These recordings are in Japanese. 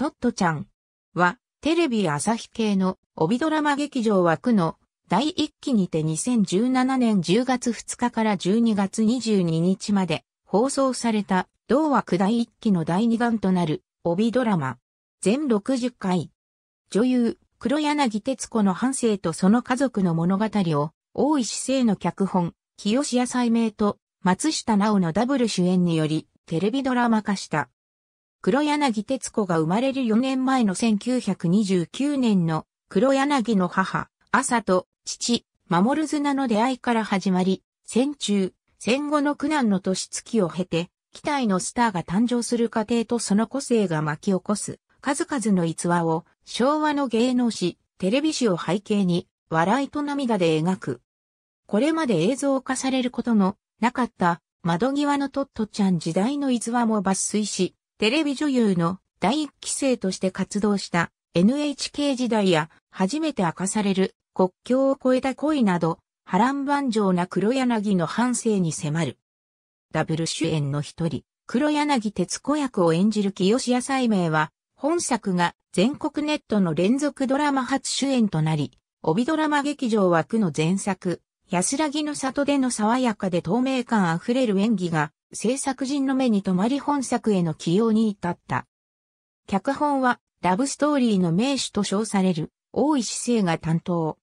トットちゃんは、テレビ朝日系の帯ドラマ劇場枠の第1期にて2017年10月2日から12月22日まで放送された同枠第1期の第2弾となる帯ドラマ。全60回。女優、黒柳徹子の半生とその家族の物語を、大石聖の脚本、清志野菜名と松下奈緒のダブル主演により、テレビドラマ化した。黒柳徹子が生まれる4年前の1929年の黒柳の母、朝と父、守綱の出会いから始まり、戦中、戦後の苦難の年月を経て、期待のスターが誕生する過程とその個性が巻き起こす数々の逸話を昭和の芸能史、テレビ史を背景に笑いと涙で描く。これまで映像化されることのなかった窓際のトットちゃん時代の逸話も抜粋し、テレビ女優の第一期生として活動した NHK 時代や初めて明かされる国境を越えた恋など波乱万丈な黒柳の反省に迫る。ダブル主演の一人、黒柳徹子役を演じる清志彩明は、本作が全国ネットの連続ドラマ初主演となり、帯ドラマ劇場枠の前作、安らぎの里での爽やかで透明感あふれる演技が制作人の目に留まり本作への起用に至った。脚本はラブストーリーの名手と称される大石聖が担当。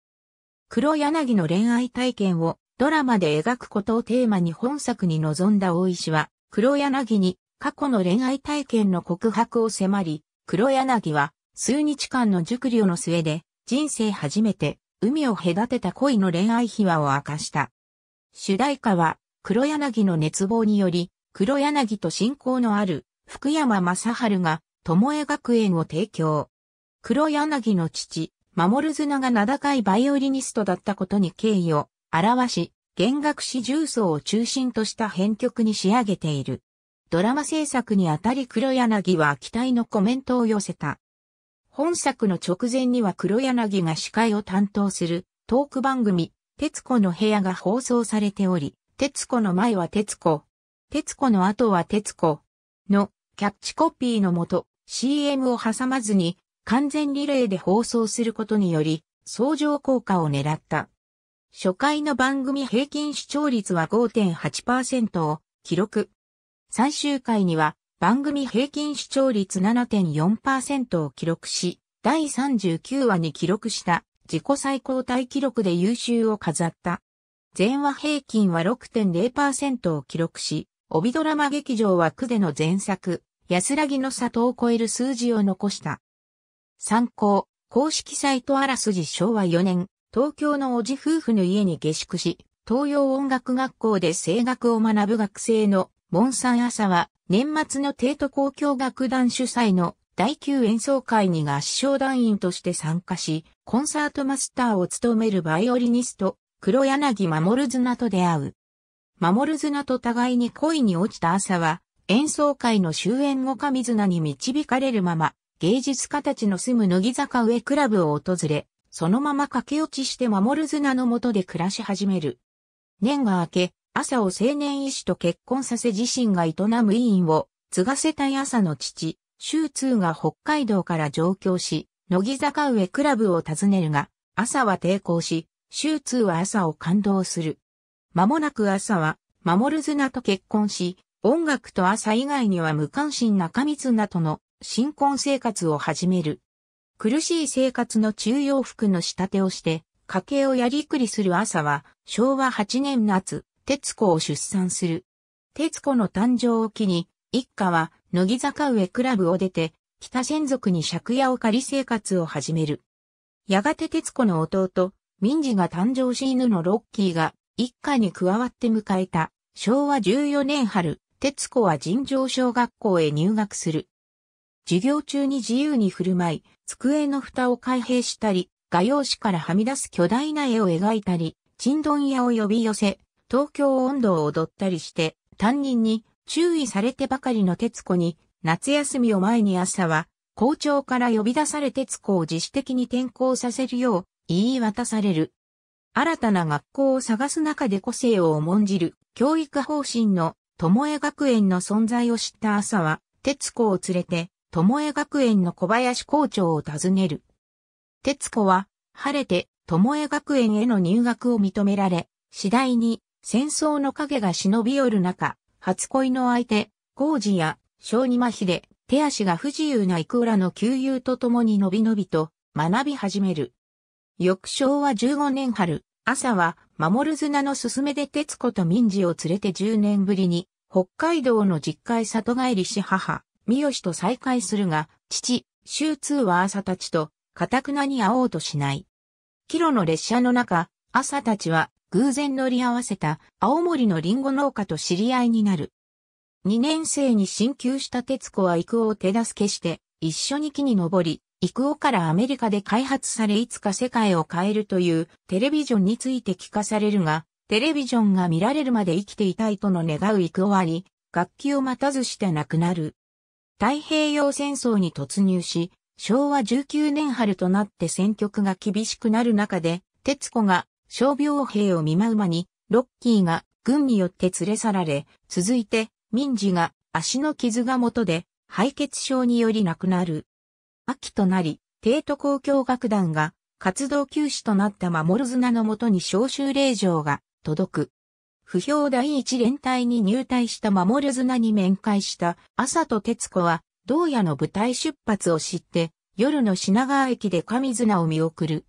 黒柳の恋愛体験をドラマで描くことをテーマに本作に臨んだ大石は黒柳に過去の恋愛体験の告白を迫り、黒柳は数日間の熟慮の末で人生初めて海を隔てた恋の恋愛秘話を明かした。主題歌は黒柳の熱望により、黒柳と親交のある福山雅治が、巴学園を提供。黒柳の父、守綱が名高いバイオリニストだったことに敬意を表し、弦楽詩重奏を中心とした編曲に仕上げている。ドラマ制作にあたり黒柳は期待のコメントを寄せた。本作の直前には黒柳が司会を担当するトーク番組、徹子の部屋が放送されており、徹子の前は徹子。徹子の後は徹子。のキャッチコピーのもと、CM を挟まずに完全リレーで放送することにより、相乗効果を狙った。初回の番組平均視聴率は5.8%を記録。最終回には番組平均視聴率7.4%を記録し、第39話に記録した自己最高大記録で優秀を飾った。全話平均は6.0%を記録し、帯ドラマ劇場は区での前作、安らぎの里を超える数字を残した。参考、公式サイトあらすじ昭和4年、東京のおじ夫婦の家に下宿し、東洋音楽学校で声楽を学ぶ学生のモンサン朝は、年末の帝都交響楽団主催の第9演奏会に合唱団員として参加し、コンサートマスターを務めるバイオリニスト、黒柳守綱と出会う。守綱と互いに恋に落ちた朝は、演奏会の終演後神綱に導かれるまま、芸術家たちの住む乃木坂上クラブを訪れ、そのまま駆け落ちして守綱のもとで暮らし始める。年が明け、朝を青年医師と結婚させ自身が営む医院を継がせたい朝の父、周通が北海道から上京し、乃木坂上クラブを訪ねるが、朝は抵抗し、手術は朝を感動する。間もなく朝は、守綱と結婚し、音楽と朝以外には無関心な上綱との新婚生活を始める。苦しい生活の中洋服の仕立てをして、家計をやりくりする朝は、昭和8年夏、徹子を出産する。徹子の誕生を機に、一家は、乃木坂上クラブを出て、北専属に借家を借り生活を始める。やがて徹子の弟、民事が誕生し犬のロッキーが一家に加わって迎えた昭和14年春、徹子は尋常小学校へ入学する。授業中に自由に振る舞い、机の蓋を開閉したり、画用紙からはみ出す巨大な絵を描いたり、ちん屋を呼び寄せ、東京温度を踊ったりして、担任に注意されてばかりの徹子に、夏休みを前に朝は、校長から呼び出され徹子を自主的に転校させるよう言い渡される。新たな学校を探す中で個性を重んじる教育方針の友江学園の存在を知った朝は、徹子を連れて、友江学園の小林校長を訪ねる。徹子は、晴れて、友江学園への入学を認められ、次第に、戦争の影が忍び寄る中、初恋の相手、工事や、小児麻痺で、手足が不自由なイクラの旧友と共にのびのびと、学び始める。翌昭和15年春、朝は、守る綱の勧めで徹子と民事を連れて10年ぶりに、北海道の実家へ里帰りし母、三好と再会するが、父、周通は朝たちと、かたくなに会おうとしない。キロの列車の中、朝たちは、偶然乗り合わせた、青森のリンゴ農家と知り合いになる。2年生に進級した徹子は行くを手助けして、一緒に木に登り、クくからアメリカで開発されいつか世界を変えるというテレビジョンについて聞かされるが、テレビジョンが見られるまで生きていたいとの願うクくあり、楽器を待たずして亡くなる。太平洋戦争に突入し、昭和19年春となって戦局が厳しくなる中で、徹子が傷病兵を見舞う間に、ロッキーが軍によって連れ去られ、続いて、民事が足の傷が元で、敗血症により亡くなる。秋となり、帝都交響楽団が活動休止となった守綱のもとに召集令状が届く。不評第一連隊に入隊した守綱に面会した朝と哲子は、道夜の舞台出発を知って、夜の品川駅で上綱を見送る。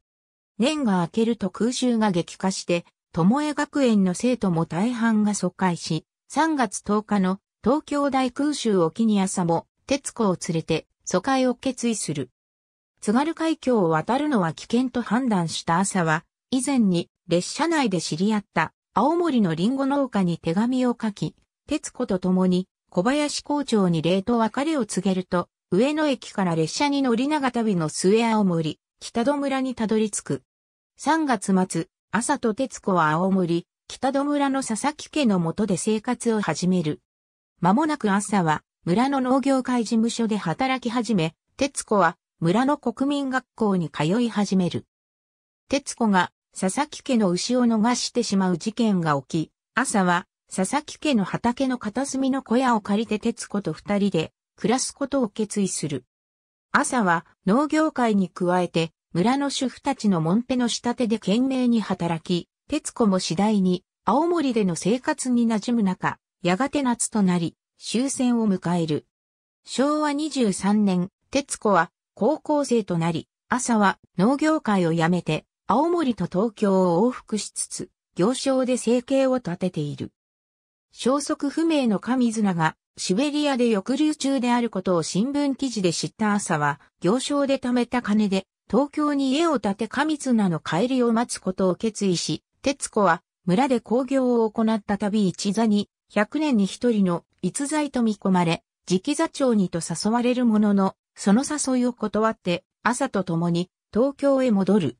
年が明けると空襲が激化して、友江学園の生徒も大半が疎開し、3月10日の東京大空襲を機に朝も、哲子を連れて疎開を決意する。津軽海峡を渡るのは危険と判断した朝は、以前に列車内で知り合った青森のリンゴ農家に手紙を書き、徹子と共に小林校長に礼と別れを告げると、上野駅から列車に乗り長旅の末青森、北戸村にたどり着く。3月末、朝と徹子は青森、北戸村の佐々木家の下で生活を始める。間もなく朝は、村の農業会事務所で働き始め、徹子は村の国民学校に通い始める。徹子が佐々木家の牛を逃してしまう事件が起き、朝は佐々木家の畑の片隅の小屋を借りて徹子と二人で暮らすことを決意する。朝は農業界に加えて村の主婦たちの門んの仕立てで懸命に働き、徹子も次第に青森での生活に馴染む中、やがて夏となり、終戦を迎える。昭和23年、徹子は高校生となり、朝は農業界を辞めて、青森と東京を往復しつつ、行商で生計を立てている。消息不明の神綱がシベリアで抑留中であることを新聞記事で知った朝は、行商で貯めた金で東京に家を建て神綱の帰りを待つことを決意し、徹子は村で工業を行った旅一座に100年に一人の逸材と見込まれ、直座長にと誘われるものの、その誘いを断って、朝と共に東京へ戻る。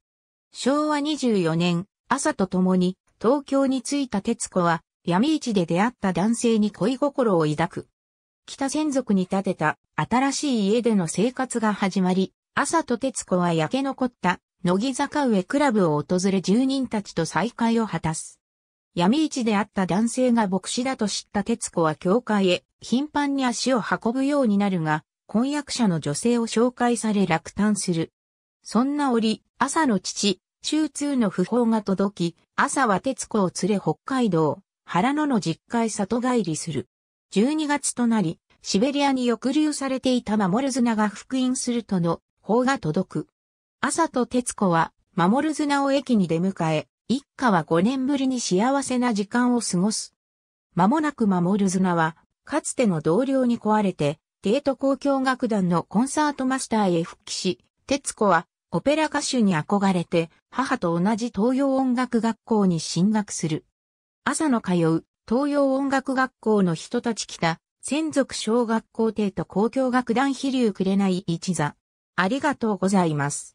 昭和24年、朝と共に東京に着いた徹子は、闇市で出会った男性に恋心を抱く。北先族に建てた新しい家での生活が始まり、朝と徹子は焼け残った乃木坂上クラブを訪れ住人たちと再会を果たす。闇市であった男性が牧師だと知った徹子は教会へ頻繁に足を運ぶようになるが、婚約者の女性を紹介され落胆する。そんな折、朝の父、中通の訃報が届き、朝は徹子を連れ北海道、原野の実家へ里帰りする。12月となり、シベリアに抑留されていた守綱が復員するとの報が届く。朝と徹子は守綱を駅に出迎え、一家は5年ぶりに幸せな時間を過ごす。間もなく守る綱は、かつての同僚に壊れて、帝都交響楽団のコンサートマスターへ復帰し、徹子はオペラ歌手に憧れて、母と同じ東洋音楽学校に進学する。朝の通う東洋音楽学校の人たち来た、専属小学校帝都交響楽団飛竜い一座。ありがとうございます。